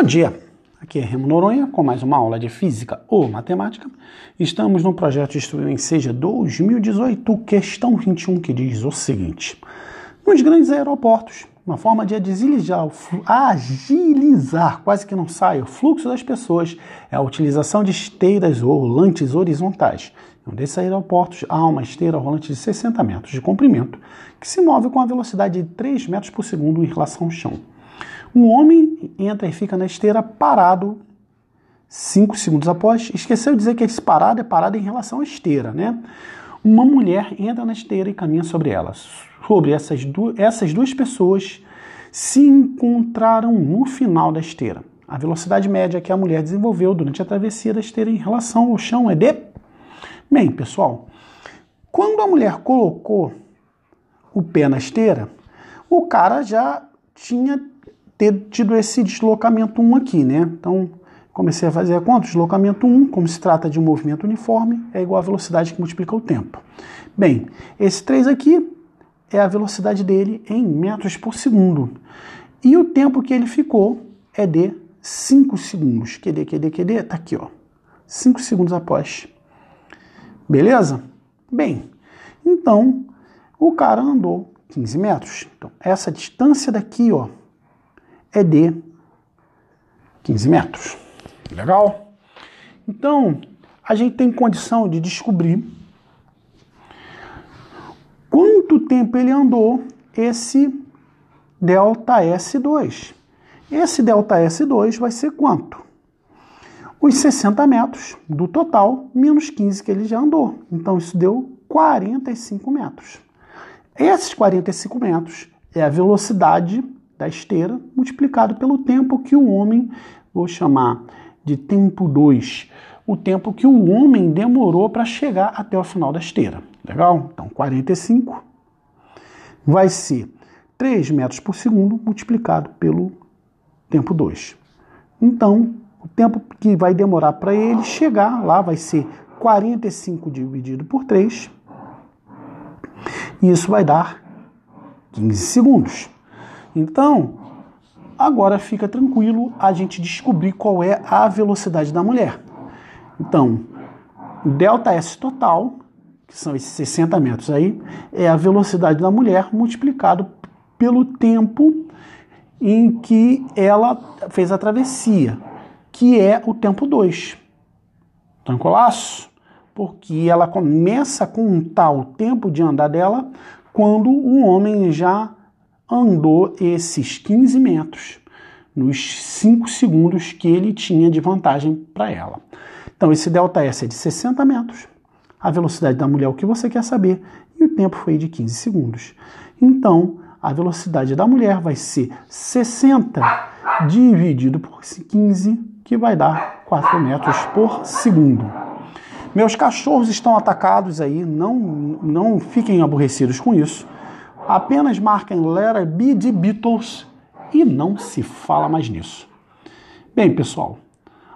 Bom dia! Aqui é Remo Noronha com mais uma aula de Física ou Matemática. Estamos no projeto Estudo em Seja 2018, questão 21, que diz o seguinte: Nos grandes aeroportos, uma forma de agilizar, agilizar quase que não sai, o fluxo das pessoas é a utilização de esteiras ou rolantes horizontais. Em então, um desses aeroportos há uma esteira rolante de 60 metros de comprimento que se move com a velocidade de 3 metros por segundo em relação ao chão. Um homem entra e fica na esteira parado cinco segundos após. Esqueceu de dizer que esse parado é parado em relação à esteira, né? Uma mulher entra na esteira e caminha sobre ela. Sobre essas, du essas duas pessoas se encontraram no final da esteira. A velocidade média que a mulher desenvolveu durante a travessia da esteira em relação ao chão é de. Bem, pessoal, quando a mulher colocou o pé na esteira, o cara já tinha ter tido esse deslocamento 1 aqui, né? Então, comecei a fazer a conta, deslocamento 1, como se trata de um movimento uniforme, é igual à velocidade que multiplica o tempo. Bem, esse 3 aqui é a velocidade dele em metros por segundo. E o tempo que ele ficou é de 5 segundos. QD, QD, QD, tá aqui, ó. 5 segundos após. Beleza? Bem, então, o cara andou 15 metros. Então, essa distância daqui, ó, é de 15 metros. Legal? Então, a gente tem condição de descobrir quanto tempo ele andou esse delta S2. Esse delta S2 vai ser quanto? Os 60 metros do total, menos 15 que ele já andou. Então, isso deu 45 metros. Esses 45 metros é a velocidade da esteira multiplicado pelo tempo que o homem, vou chamar de tempo 2, o tempo que o homem demorou para chegar até o final da esteira. Legal? Então, 45 vai ser 3 metros por segundo multiplicado pelo tempo 2. Então, o tempo que vai demorar para ele chegar lá vai ser 45 dividido por 3. E isso vai dar 15 segundos. Então, agora fica tranquilo a gente descobrir qual é a velocidade da mulher. Então, delta S total, que são esses 60 metros aí, é a velocidade da mulher multiplicado pelo tempo em que ela fez a travessia, que é o tempo 2. Tranquilaço? Porque ela começa a contar o tempo de andar dela quando o homem já andou esses 15 metros nos 5 segundos que ele tinha de vantagem para ela. Então, esse delta S é de 60 metros, a velocidade da mulher é o que você quer saber, e o tempo foi de 15 segundos. Então, a velocidade da mulher vai ser 60 dividido por 15, que vai dar 4 metros por segundo. Meus cachorros estão atacados aí, não, não fiquem aborrecidos com isso apenas marcam Let It Be de Beatles e não se fala mais nisso. Bem, pessoal,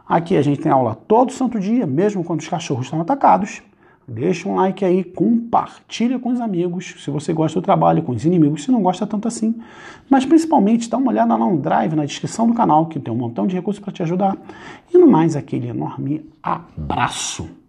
aqui a gente tem aula todo santo dia, mesmo quando os cachorros estão atacados. Deixa um like aí, compartilha com os amigos, se você gosta do trabalho, com os inimigos, se não gosta tanto assim. Mas principalmente dá uma olhada lá no Drive, na descrição do canal, que tem um montão de recursos para te ajudar. E no mais, aquele enorme abraço.